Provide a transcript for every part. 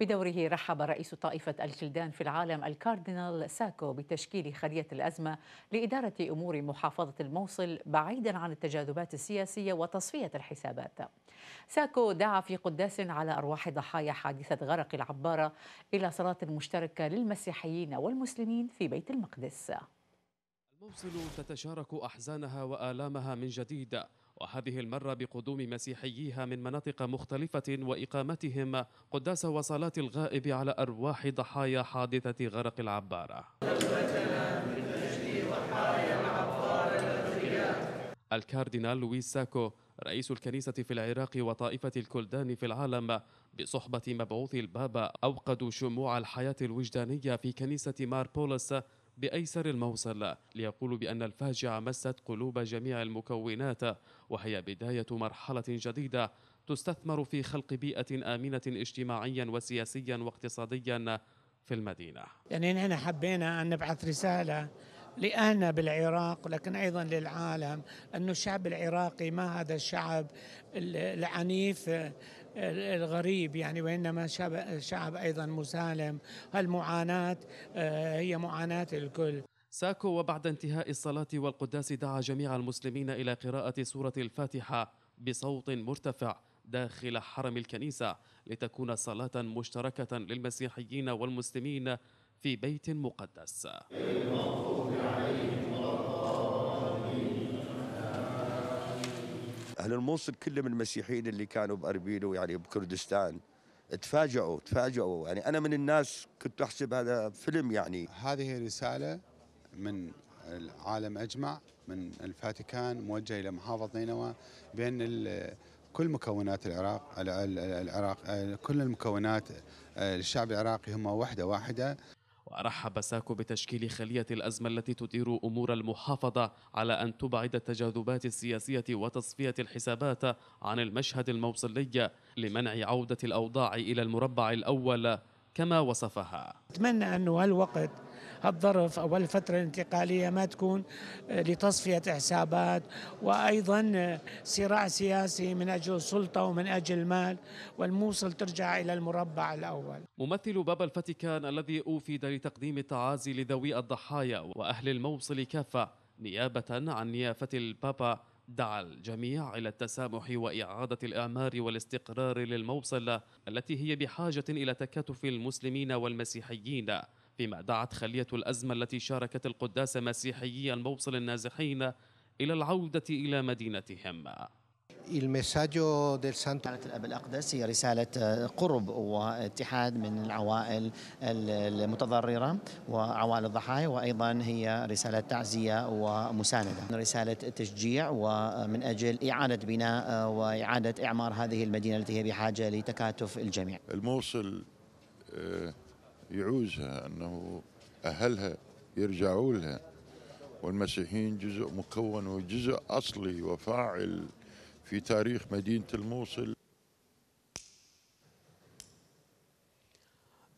بدوره رحب رئيس طائفة الجلدان في العالم الكاردينال ساكو بتشكيل خلية الأزمة لإدارة أمور محافظة الموصل بعيدا عن التجاذبات السياسية وتصفية الحسابات ساكو دعا في قداس على أرواح ضحايا حادثة غرق العبارة إلى صلاة مشتركة للمسيحيين والمسلمين في بيت المقدس الموصل تتشارك أحزانها وآلامها من جديد وهذه المرة بقدوم مسيحييها من مناطق مختلفة وإقامتهم قداس وصلاة الغائب على أرواح ضحايا حادثة غرق العبارة الكاردينال لويس ساكو رئيس الكنيسة في العراق وطائفة الكلدان في العالم بصحبة مبعوث البابا أوقدوا شموع الحياة الوجدانية في كنيسة مار بولس بأيسر الموصل ليقول بأن الفاجعة مست قلوب جميع المكونات وهي بداية مرحلة جديدة تستثمر في خلق بيئة آمنة اجتماعيا وسياسيا واقتصاديا في المدينة يعني نحن حبينا أن نبعث رسالة لأهلنا بالعراق ولكن أيضا للعالم أن الشعب العراقي ما هذا الشعب العنيف الغريب يعني وإنما شعب أيضا مسالم المعاناة آه، هي معاناة الكل ساكو وبعد انتهاء الصلاة والقداس دعا جميع المسلمين إلى قراءة سورة الفاتحة بصوت مرتفع داخل حرم الكنيسة لتكون صلاة مشتركة للمسيحيين والمسلمين في بيت مقدس. عليهم اهل الموصل كلهم المسيحيين اللي كانوا باربيل ويعني بكردستان تفاجئوا تفاجئوا يعني انا من الناس كنت احسب هذا فيلم يعني هذه رساله من العالم اجمع من الفاتيكان موجهه الى محافظه نينوى بان كل مكونات العراق العراق كل المكونات الشعب العراقي هم وحده واحده ورحب ساكو بتشكيل خلية الأزمة التي تدير أمور المحافظة على أن تبعد التجاذبات السياسية وتصفية الحسابات عن المشهد الموصلي لمنع عودة الأوضاع إلى المربع الأول كما وصفها أتمنى أنه هالوقت الظرف أو الفترة الانتقالية ما تكون آه، لتصفية حسابات وأيضا آه، صراع سياسي من أجل السلطة ومن أجل المال والموصل ترجع إلى المربع الأول ممثل باب الفاتيكان الذي أوفد لتقديم التعازي لذوي الضحايا وأهل الموصل كافة نيابة عن نيافة البابا دعا الجميع إلى التسامح وإعادة الإعمار والاستقرار للموصل التي هي بحاجة إلى تكاتف المسلمين والمسيحيين فيما دعت خلية الأزمة التي شاركت القداس مسيحيي الموصل النازحين إلى العودة إلى مدينتهم رسالة الأب الأقدس هي رسالة آه، قرب واتحاد من العوائل المتضررة وعوائل الضحايا وأيضا هي رسالة تعزية ومساندة رسالة تشجيع ومن أجل إعادة بناء آه، وإعادة إعمار هذه المدينة التي هي بحاجة لتكاتف الجميع الموصل آه، يعوزها أنه أهلها يرجعوا لها والمسيحيين جزء مكون وجزء أصلي وفاعل في تاريخ مدينة الموصل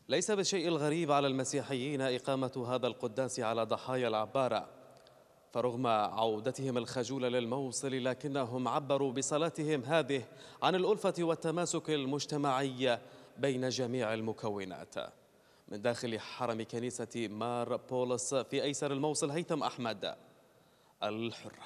ليس بالشيء الغريب على المسيحيين إقامة هذا القداس على ضحايا العبارة فرغم عودتهم الخجولة للموصل لكنهم عبروا بصلاتهم هذه عن الألفة والتماسك المجتمعي بين جميع المكونات من داخل حرم كنيسة مار بولس في أيسر الموصل هيثم أحمد الحرة